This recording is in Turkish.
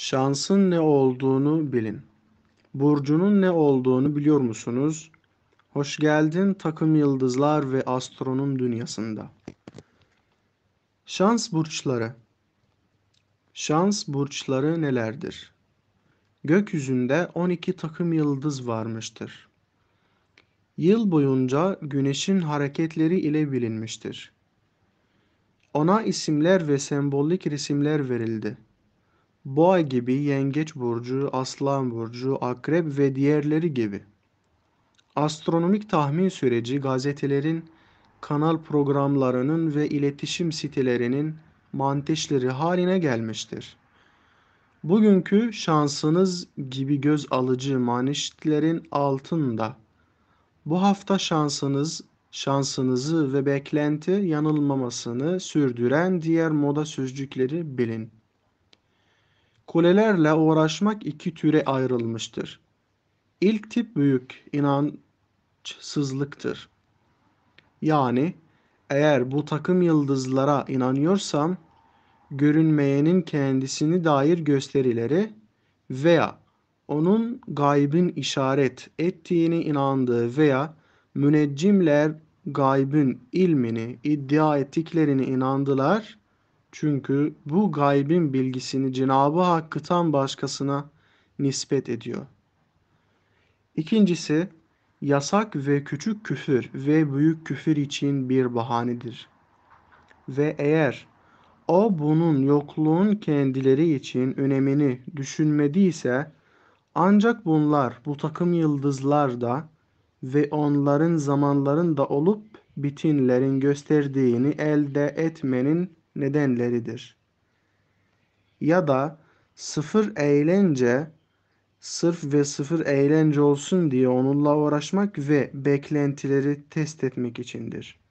Şansın ne olduğunu bilin. Burcunun ne olduğunu biliyor musunuz? Hoş geldin takım yıldızlar ve astronom dünyasında. Şans burçları. Şans burçları nelerdir? Gökyüzünde 12 takım yıldız varmıştır. Yıl boyunca güneşin hareketleri ile bilinmiştir. Ona isimler ve sembolik resimler verildi. Boğa gibi, Yengeç burcu, Aslan burcu, Akrep ve diğerleri gibi. Astronomik tahmin süreci gazetelerin, kanal programlarının ve iletişim sitelerinin manteşleri haline gelmiştir. Bugünkü şansınız gibi göz alıcı manşetlerin altında. Bu hafta şansınız, şansınızı ve beklenti yanılmamasını sürdüren diğer moda sözcükleri bilin. Kulelerle uğraşmak iki türe ayrılmıştır. İlk tip büyük inançsızlıktır. Yani eğer bu takım yıldızlara inanıyorsam görünmeyenin kendisini dair gösterileri veya onun gaybın işaret ettiğini inandığı veya müneccimler gaybın ilmini iddia ettiklerini inandılar çünkü bu gaybin bilgisini Cenab-ı Hakk'tan başkasına nispet ediyor. İkincisi, yasak ve küçük küfür ve büyük küfür için bir bahanedir. Ve eğer o bunun yokluğun kendileri için önemini düşünmediyse ancak bunlar bu takım yıldızlar da ve onların zamanlarında olup bitinlerin gösterdiğini elde etmenin nedenleridir. Ya da sıfır eğlence sırf ve sıfır eğlence olsun diye onunla uğraşmak ve beklentileri test etmek içindir.